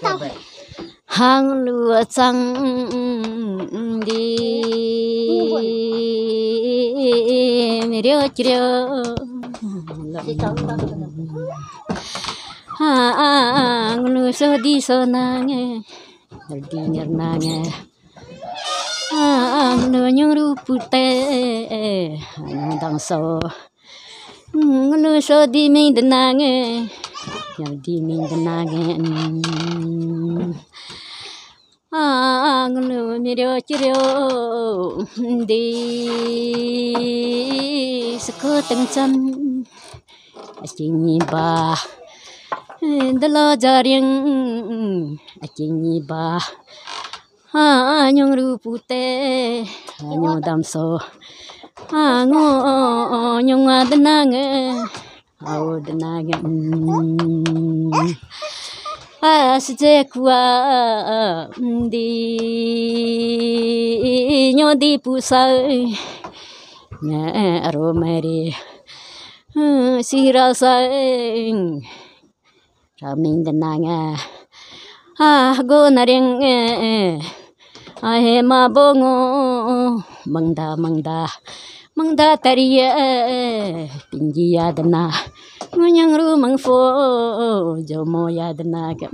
tao hang lúa trắng đi rêu rêu hang lúa so đi so na nghe đi nhặt na nghe hang à, à, lúa nhung ru pute nhung đang so ừ, lúa so đi mình đàn nghe ꯌꯥꯝꯗꯤ ꯃꯤꯡꯗꯅꯥꯒꯦ ಆಂಗ್ಲು ನಿರೋ ಚಿರೋ ದೇಸಕು ತಂಚಂ ಅಚಿಂಗಿ ಬಾ ದಲೋ ಜಾರ್ಯಂಗ್ ಅಚಿಂಗಿ ಬಾ ಆಂಗ್ ರೂಪುತೆ ಆಂಗ್ ದಂಸೋ ಆಂಗ್ ಆಂಗ್ ಅದನಾಂಗ್ Oh, the nugget. Ah, mm, di nyodi pusai nya aromari mm, si rasa ramin ah, naring eh, eh. ah ma bongo mangda mangda mangda eh, tinggi ya denah Ngunyang rumang fo, jo mo yadna ka.